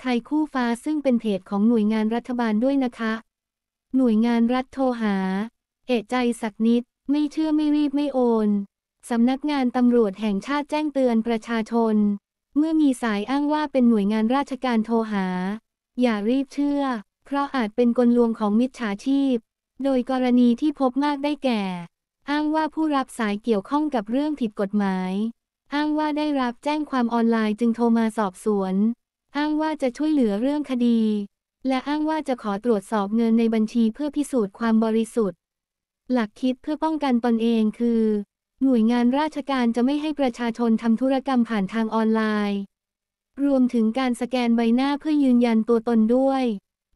ไทยคู่ฟ้าซึ่งเป็นเพจของหน่วยงานรัฐบาลด้วยนะคะ หน่วยงานรัฐโทรหา เอจใจ สักนิด ไม่เชื่อไม่รีบไม่โอนสำนักงานตำรวจแห่งชาติแจ้งเตือนประชาชน เมื่อมีสายอ้างว่าเป็นหน่วยงานราชการโทรหา อย่ารีบเชื่อ เพราะอาจเป็นกลลวงของมิจฉาชีพ โดยกรณีที่พบมากได้แก่ อ้างว่าผู้รับสายเกี่ยวข้องกับเรื่องผิดกฎหมาย อ้างว่าได้รับแจ้งความออนไลน์จึงโทรมาสอบสวนอ้างว่าจะช่วยเหลือเรื่องคดี และอ้างว่าจะขอตรวจสอบเงินในบัญชีเพื่อพิสูจน์ความบริสุทธิ์ หลักคิดเพื่อป้องกันตนเองคือ หน่วยงานราชการจะไม่ให้ประชาชนทำธุรกรรมผ่านทางออนไลน์ รวมถึงการสแกนใบหน้าเพื่อยืนยันตัวตนด้วย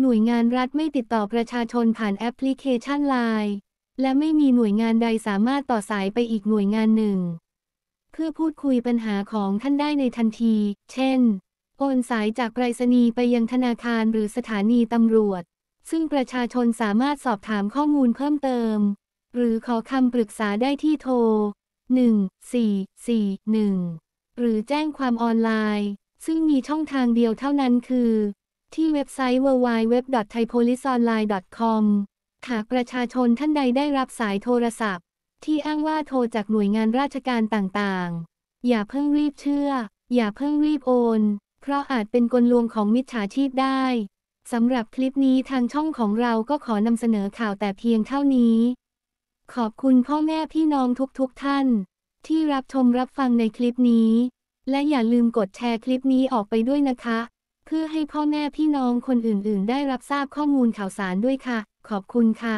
หน่วยงานรัฐไม่ติดต่อประชาชนผ่านแอปพลิเคชันไลน์และไม่มีหน่วยงานใดสามารถต่อสายไปอีกหน่วยงานหนึ่ง เพื่อพูดคุยปัญหาของท่านได้ในทันที เช่นโอนสายจากไปรษณีย์ไปยังธนาคารหรือสถานีตำรวจ ซึ่งประชาชนสามารถสอบถามข้อมูลเพิ่มเติม หรือขอคำปรึกษาได้ที่โทร1441 หรือแจ้งความออนไลน์ ซึ่งมีช่องทางเดียวเท่านั้นคือ ที่เว็บไซต์ www.thaipoliceonline.com หากประชาชนท่านใดได้รับสายโทรศัพท์ ที่อ้างว่าโทรจากหน่วยงานราชการต่างๆ อย่าเพิ่งรีบเชื่อ อย่าเพิ่งรีบโอนเพราะอาจเป็นกลลวงของมิจฉาชีพได้สำหรับคลิปนี้ทางช่องของเราก็ขอนำเสนอข่าวแต่เพียงเท่านี้ ขอบคุณพ่อแม่พี่น้องทุกๆทท่าน ที่รับชมรับฟังในคลิปนี้ และอย่าลืมกดแชร์คลิปนี้ออกไปด้วยนะคะ เพื่อให้พ่อแม่พี่น้องคนอื่น ๆ ได้รับทราบข้อมูลข่าวสารด้วยค่ะ ขอบคุณค่ะ